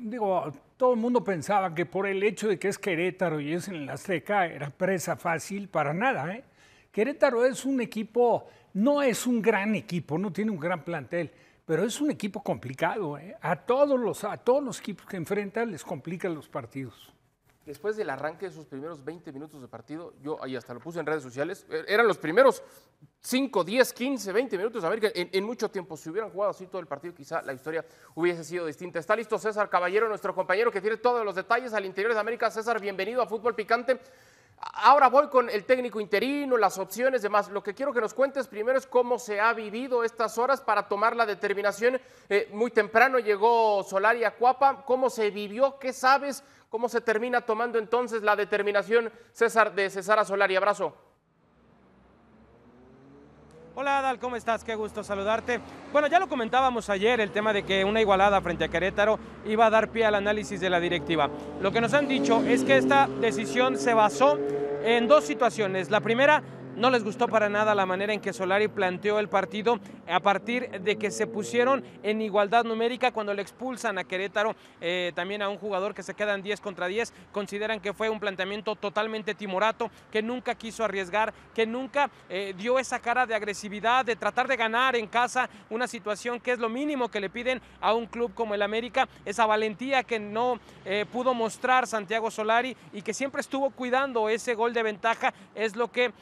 digo, todo el mundo pensaba que por el hecho de que es Querétaro y es en la Azteca era presa fácil para nada. ¿eh? Querétaro es un equipo, no es un gran equipo, no tiene un gran plantel, pero es un equipo complicado. ¿eh? A, todos los, a todos los equipos que enfrenta les complican los partidos después del arranque de sus primeros 20 minutos de partido, yo ahí hasta lo puse en redes sociales, e-, eran los primeros 5, 10, 15, 20 minutos de América en, en, mucho tiempo. Si hubieran jugado así todo el partido, quizá la historia hubiese sido distinta. Está listo César Caballero, nuestro compañero que tiene todos los detalles al interior de América. César, bienvenido a Fútbol Picante. Ahora voy con el técnico interino, las opciones, demás. Lo que quiero que nos cuentes primero es cómo se ha vivido estas horas para tomar la determinación. Eh, muy temprano llegó Solari a Cuapa. ¿Cómo se vivió? ¿Qué sabes? ¿Cómo se termina tomando entonces la determinación, César, de César a Solari? Abrazo. Hola Adal, ¿cómo estás? Qué gusto saludarte. Bueno, ya lo comentábamos ayer, el tema de que una igualada frente a Querétaro iba a dar pie al análisis de la directiva. Lo que nos han dicho es que esta decisión se basó en dos situaciones. La primera, no les gustó para nada la manera en que Solari planteó el partido a partir de que se pusieron en igualdad numérica cuando le expulsan a Querétaro, eh, también a un jugador que se quedan 10 contra 10, consideran que fue un planteamiento totalmente timorato, que nunca quiso arriesgar, que nunca eh, dio esa cara de agresividad, de tratar de ganar en casa, una situación que es lo mínimo que le piden a un club como el América, esa valentía que no eh, pudo mostrar Santiago Solari y que siempre estuvo cuidando ese gol de ventaja, es lo que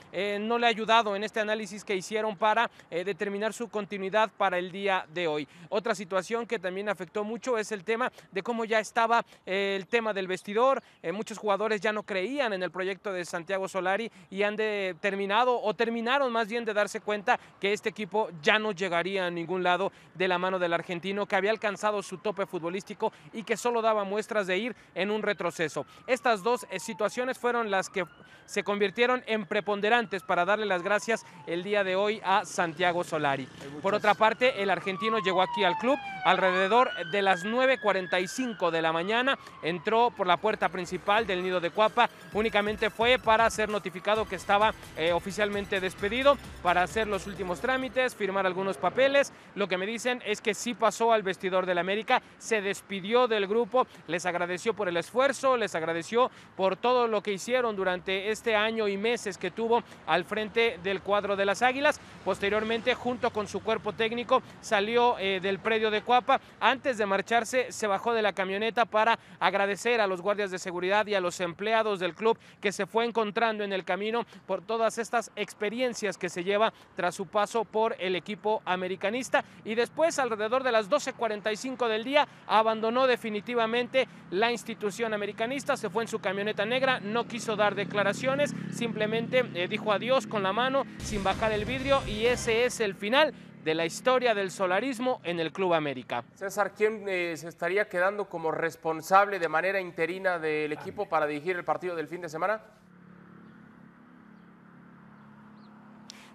no no le ha ayudado en este análisis que hicieron para eh, determinar su continuidad para el día de hoy. Otra situación que también afectó mucho es el tema de cómo ya estaba eh, el tema del vestidor. Eh, muchos jugadores ya no creían en el proyecto de Santiago Solari y han terminado o terminaron más bien de darse cuenta que este equipo ya no llegaría a ningún lado de la mano del argentino que había alcanzado su tope futbolístico y que solo daba muestras de ir en un retroceso. Estas dos situaciones fueron las que se convirtieron en preponderantes para darle las gracias el día de hoy a Santiago Solari. Por otra parte, el argentino llegó aquí al club alrededor de las 9.45 de la mañana, entró por la puerta principal del nido de Cuapa, únicamente fue para ser notificado que estaba eh, oficialmente despedido, para hacer los últimos trámites, firmar algunos papeles. Lo que me dicen es que sí pasó al vestidor del América, se despidió del grupo, les agradeció por el esfuerzo, les agradeció por todo lo que hicieron durante este año y meses que tuvo al frente del cuadro de las Águilas. Posteriormente, junto con su cuerpo técnico, salió eh, del predio de Cuapa. Antes de marcharse, se bajó de la camioneta para agradecer a los guardias de seguridad y a los empleados del club que se fue encontrando en el camino por todas estas experiencias que se lleva tras su paso por el equipo americanista. Y después, alrededor de las 12.45 del día, abandonó definitivamente la institución americanista, se fue en su camioneta negra, no quiso dar declaraciones, simplemente eh, dijo adiós Dios con la mano sin bajar el vidrio y ese es el final de la historia del solarismo en el Club América. César, ¿quién eh, se estaría quedando como responsable de manera interina del equipo para dirigir el partido del fin de semana?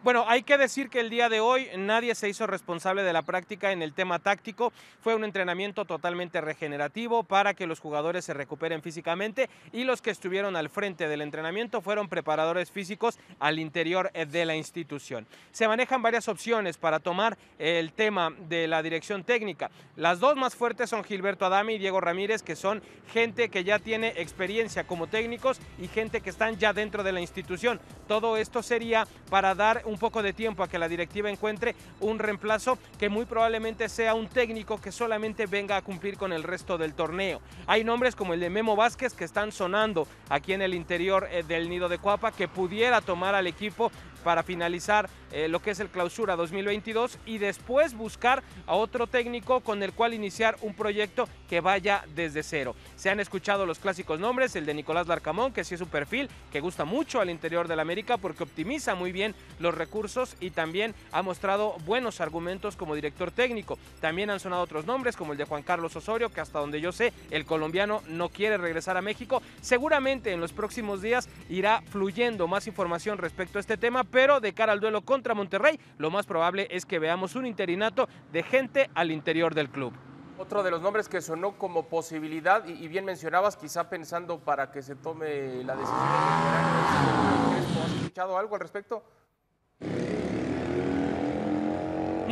Bueno, hay que decir que el día de hoy nadie se hizo responsable de la práctica en el tema táctico. Fue un entrenamiento totalmente regenerativo para que los jugadores se recuperen físicamente y los que estuvieron al frente del entrenamiento fueron preparadores físicos al interior eh, de la institución. Se manejan varias opciones para tomar el tema de la dirección técnica. Las dos más fuertes son Gilberto Adami y Diego Ramírez, que son gente que ya tiene experiencia como técnicos y gente que están ya dentro de la institución. Todo esto sería para dar un un poco de tiempo a que la directiva encuentre un reemplazo que muy probablemente sea un técnico que solamente venga a cumplir con el resto del torneo. Hay nombres como el de Memo Vázquez que están sonando aquí en el interior eh, del nido de Cuapa que pudiera tomar al equipo para finalizar eh, lo que es el clausura 2022 y después buscar a otro técnico con el cual iniciar un proyecto que vaya desde cero. Se han escuchado los clásicos nombres, el de Nicolás Larcamón, que sí es un perfil que gusta mucho al interior del América porque optimiza muy bien los recursos y también ha mostrado buenos argumentos como director técnico. También han sonado otros nombres como el de Juan Carlos Osorio, que hasta donde yo sé el colombiano no quiere regresar a México. Seguramente en los próximos días irá fluyendo más información respecto a este tema, pero de cara al duelo contra contra Monterrey, lo más probable es que veamos un interinato de gente al interior del club. Otro de los nombres que sonó como posibilidad, y, bien mencionabas, quizá pensando para que se tome la decisión. ¿Has escuchado algo al respecto?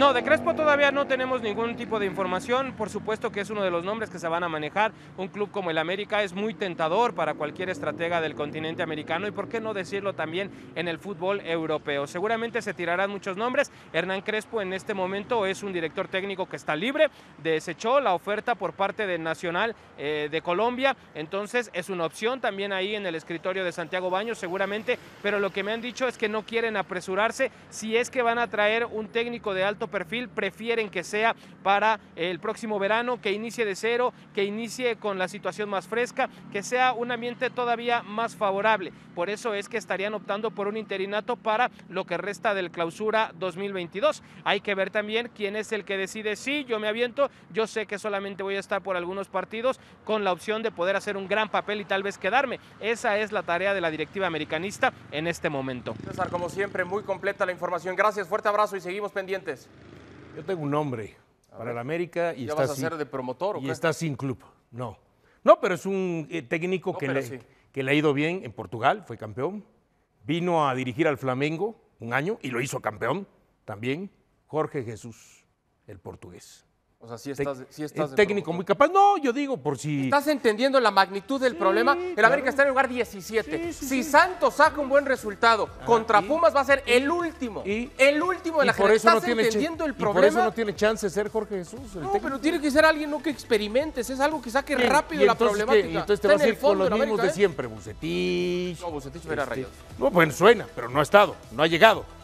No, de Crespo todavía no tenemos ningún tipo de información. Por supuesto que es uno de los nombres que se van a manejar. Un club como el América es muy tentador para cualquier estratega del continente americano y por qué no decirlo también en el fútbol europeo. Seguramente se tirarán muchos nombres. Hernán Crespo en este momento es un director técnico que está libre. Desechó la oferta por parte del Nacional eh, de Colombia. Entonces es una opción también ahí en el escritorio de Santiago Baños seguramente. Pero lo que me han dicho es que no quieren apresurarse si es que van a traer un técnico de alto perfil prefieren que sea para el próximo verano, que inicie de cero, que inicie con la situación más fresca, que sea un ambiente todavía más favorable. Por eso es que estarían optando por un interinato para lo que resta del clausura 2022. Hay que ver también quién es el que decide, si yo me aviento, yo sé que solamente voy a estar por algunos partidos con la opción de poder hacer un gran papel y tal vez quedarme. Esa es la tarea de la directiva americanista en este momento. César, como siempre, muy completa la información. Gracias, fuerte abrazo y seguimos pendientes. Yo tengo un nombre para el América y está de promotor está sin club. No, no, pero es un eh, técnico que, que le ha ido bien en Portugal, fue campeón. Vino a dirigir al Flamengo un año y lo hizo campeón también. Jorge Jesús, el portugués. O sea, si estás, técnico muy capaz. No, yo digo, por si. Estás entendiendo la magnitud del problema. El América está en el lugar 17. si Santos saca un buen resultado contra Pumas, va a ser el último. ¿Y? el último de la por eso entendiendo el problema. por eso no tiene chance ser Jorge Jesús. no, pero tiene que ser alguien no que experimentes. Es algo que saque rápido la problemática. Y entonces te vas a ir con los mismos de ¿eh? siempre. Bucetich. No, Bucetich era este, rayado. No, bueno, suena, pero no ha estado. No ha llegado.